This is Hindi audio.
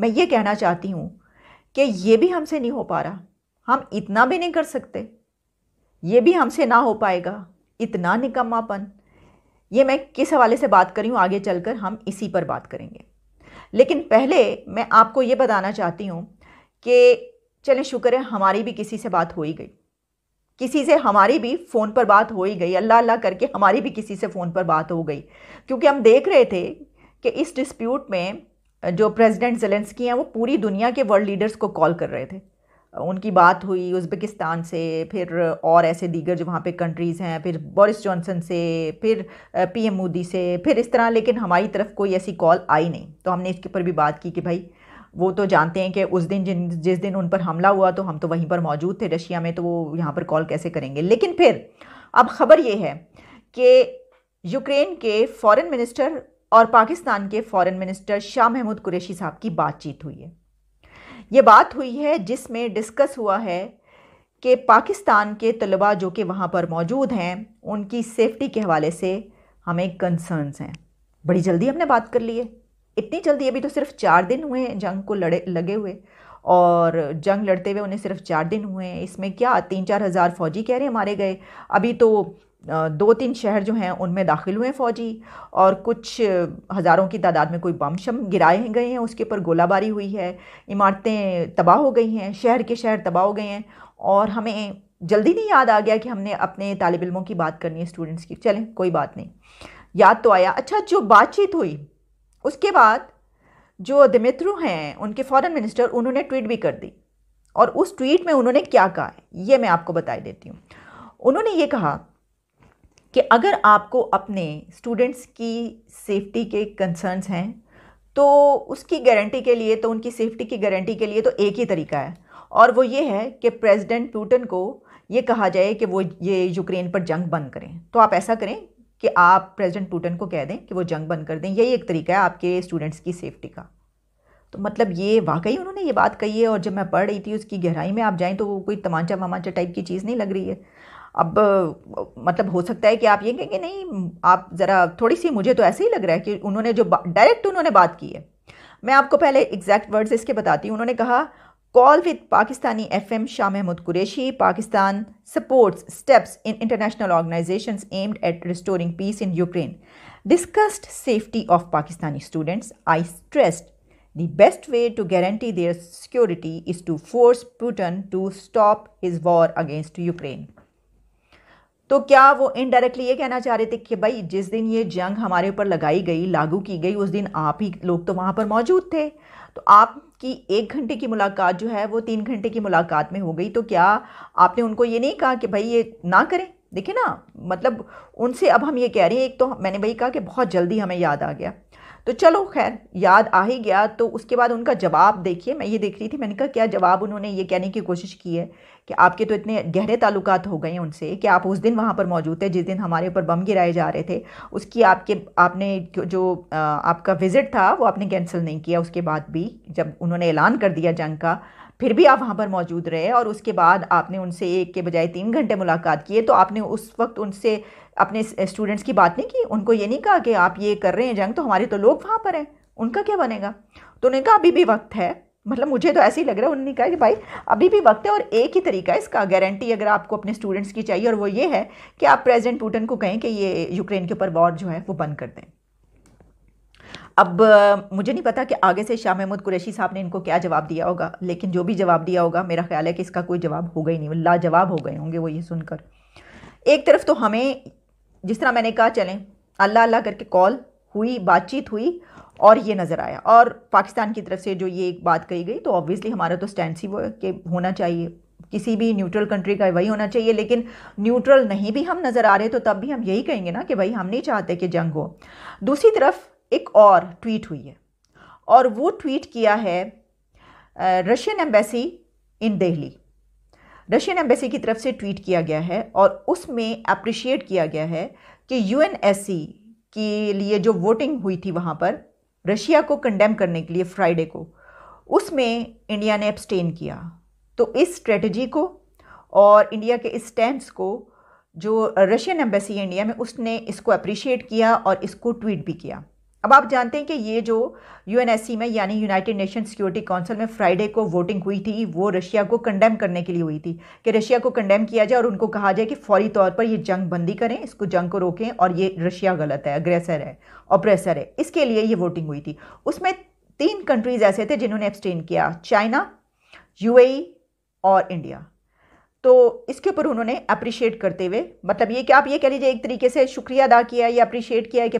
मैं ये कहना चाहती हूँ कि ये भी हमसे नहीं हो पा रहा हम इतना भी नहीं कर सकते ये भी हमसे ना हो पाएगा इतना निकम्मापन ये मैं किस हवाले से बात करी हूँ आगे चलकर हम इसी पर बात करेंगे लेकिन पहले मैं आपको ये बताना चाहती हूँ कि चले शुक्र है हमारी भी किसी से बात हो ही गई किसी से हमारी भी फ़ोन पर बात हो ही गई अल्लाह अल्लाह करके हमारी भी किसी से फ़ोन पर बात हो गई क्योंकि हम देख रहे थे कि इस डिस्प्यूट में जो प्रेसिडेंट जेलेंस्की हैं वो पूरी दुनिया के वर्ल्ड लीडर्स को कॉल कर रहे थे उनकी बात हुई उज़्बेकिस्तान से फिर और ऐसे दीगर जो वहाँ पे कंट्रीज़ हैं फिर बोरिस जॉनसन से फिर पीएम मोदी से फिर इस तरह लेकिन हमारी तरफ कोई ऐसी कॉल आई नहीं तो हमने इसके ऊपर भी बात की कि भाई वो तो जानते हैं कि उस दिन जिन जिस दिन उन पर हमला हुआ तो हम तो वहीं पर मौजूद थे रशिया में तो वो यहाँ पर कॉल कैसे करेंगे लेकिन फिर अब खबर ये है कि यूक्रेन के फॉरेन मिनिस्टर और पाकिस्तान के फॉरेन मिनिस्टर शाह महमूद कुरैशी साहब की बातचीत हुई है ये बात हुई है जिसमें डिस्कस हुआ है कि पाकिस्तान के तलबा जो कि वहाँ पर मौजूद हैं उनकी सेफ्टी के हवाले से हमें कंसर्न्स हैं बड़ी जल्दी हमने बात कर ली है इतनी जल्दी अभी तो सिर्फ चार दिन हुए हैं जंग को लड़े लगे हुए और जंग लड़ते हुए उन्हें सिर्फ चार दिन हुए हैं इसमें क्या तीन चार हज़ार फौजी कह रहे हैं मारे गए अभी तो दो तीन शहर जो हैं उनमें दाखिल हुए फ़ौजी और कुछ हज़ारों की तादाद में कोई बम शम गिराए गए हैं उसके ऊपर गोलाबारी हुई है इमारतें तबाह हो गई हैं शहर के शहर तबाह हो गए हैं और हमें जल्दी नहीं याद आ गया कि हमने अपने तालब इलमों की बात करनी है स्टूडेंट्स की चलें कोई बात नहीं याद तो आया अच्छा जो बातचीत हुई उसके बाद जो दिमित्रू हैं उनके फॉरेन मिनिस्टर उन्होंने ट्वीट भी कर दी और उस ट्वीट में उन्होंने क्या कहा ये मैं आपको बताई देती हूँ उन्होंने ये कहा कि अगर आपको अपने स्टूडेंट्स की सेफ्टी के कंसर्न्स हैं तो उसकी गारंटी के लिए तो उनकी सेफ्टी की गारंटी के लिए तो एक ही तरीका है और वो ये है कि प्रेसिडेंट पुटिन को ये कहा जाए कि वो ये यूक्रेन पर जंग बंद करें तो आप ऐसा करें कि आप प्रेसिडेंट पुटिन को कह दें कि वो जंग बंद कर दें यही एक तरीका है आपके स्टूडेंट्स की सेफ्टी का तो मतलब ये वाकई उन्होंने ये बात कही है और जब मैं पढ़ रही थी उसकी गहराई में आप जाएँ तो वो कोई तमाचा वमाचा टाइप की चीज़ नहीं लग रही है अब मतलब हो सकता है कि आप ये कहेंगे नहीं आप ज़रा थोड़ी सी मुझे तो ऐसे ही लग रहा है कि उन्होंने जो डायरेक्ट उन्होंने बात की है मैं आपको पहले एग्जैक्ट वर्ड्स इसके बताती हूँ उन्होंने कहा call with Pakistani F M Shah Mahmood Qureshi Pakistan supports steps in international organisation aimed at restoring peace in Ukraine discussed safety of Pakistani students I stressed the best way to guarantee their security is to force Putin to stop his war against Ukraine तो क्या वो इनडायरेक्टली ये कहना चाह रहे थे कि भाई जिस दिन ये जंग हमारे ऊपर लगाई गई लागू की गई उस दिन आप ही लोग तो वहाँ पर मौजूद थे तो आपकी एक घंटे की मुलाकात जो है वो तीन घंटे की मुलाकात में हो गई तो क्या आपने उनको ये नहीं कहा कि भाई ये ना करें देखिए ना मतलब उनसे अब हम ये कह रहे हैं एक तो मैंने भाई कहा कि बहुत जल्दी हमें याद आ गया तो चलो खैर याद आ ही गया तो उसके बाद उनका जवाब देखिए मैं ये देख रही थी मैंने कहा क्या जवाब उन्होंने ये कहने की कोशिश की है कि आपके तो इतने गहरे ताल्लुक हो गए हैं उनसे कि आप उस दिन वहाँ पर मौजूद थे जिस दिन हमारे ऊपर बम गिराए जा रहे थे उसकी आपके आपने जो आपका विज़िट था वो आपने कैंसिल नहीं किया उसके बाद भी जब उन्होंने ऐलान कर दिया जंग का फिर भी आप वहाँ पर मौजूद रहे और उसके बाद आपने उनसे एक के बजाय तीन घंटे मुलाकात किए तो आपने उस वक्त उनसे अपने स्टूडेंट्स की बात नहीं की उनको ये नहीं कहा कि आप ये कर रहे हैं जंग तो हमारे तो लोग वहाँ पर हैं उनका क्या बनेगा तो उन्होंने कहा अभी भी वक्त है मतलब मुझे तो ऐसे ही लग रहा है उन्होंने कहा कि भाई अभी भी वक्त है और एक ही तरीका है इसका गारंटी अगर आपको अपने स्टूडेंट्स की चाहिए और वो ये है कि आप प्रेजिडेंट पुटन को कहें कि ये यूक्रेन के ऊपर वॉर जो है वो बंद कर दें अब मुझे नहीं पता कि आगे से शाह महमूद कुरैशी साहब ने इनको क्या जवाब दिया होगा लेकिन जो भी जवाब दिया होगा मेरा ख्याल है कि इसका कोई जवाब होगा ही नहीं लाजवाब हो गए होंगे वो ये सुनकर एक तरफ तो हमें जिस तरह मैंने कहा चलें अल्लाह अल्लाह करके कॉल हुई बातचीत हुई और ये नज़र आया और पाकिस्तान की तरफ से जो ये एक बात कही गई तो ऑब्वियसली हमारा तो स्टैंड सी वो है कि होना चाहिए किसी भी न्यूट्रल कंट्री का वही होना चाहिए लेकिन न्यूट्रल नहीं भी हम नज़र आ रहे तो तब भी हम यही कहेंगे ना कि भाई हम नहीं चाहते कि जंग हो दूसरी तरफ एक और ट्वीट हुई है और वो ट्वीट किया है Russian embassy in Delhi Russian embassy की तरफ से ट्वीट किया गया है और उसमें अप्रिशिएट किया गया है कि यू के लिए जो वोटिंग हुई थी वहाँ पर रशिया को कंडेम करने के लिए फ्राइडे को उसमें इंडिया ने एब्सटेन किया तो इस स्ट्रेटजी को और इंडिया के इस स्टैंड को जो रशियन एम्बेसी इंडिया में उसने इसको अप्रिशिएट किया और इसको ट्वीट भी किया अब आप जानते हैं कि ये जो यूएनएससी में यानी यूनाइटेड नेशन सिक्योरिटी काउंसिल में फ्राइडे को वोटिंग हुई थी वो रशिया को कंडेम करने के लिए हुई थी कि रशिया को कंडेम किया जाए और उनको कहा जाए कि फौरी तौर पर ये जंग बंदी करें इसको जंग को रोकें और ये रशिया गलत है अग्रेसर है ऑप्रेसर है इसके लिए ये वोटिंग हुई थी उसमें तीन कंट्रीज ऐसे थे जिन्होंने एक्सटेंड किया चाइना यू e और इंडिया तो इसके ऊपर उन्होंने अप्रिशिएट करते हुए मतलब ये कि आप ये कह लीजिए एक तरीके से शुक्रिया अदा किया या अप्रिशिएट किया है कि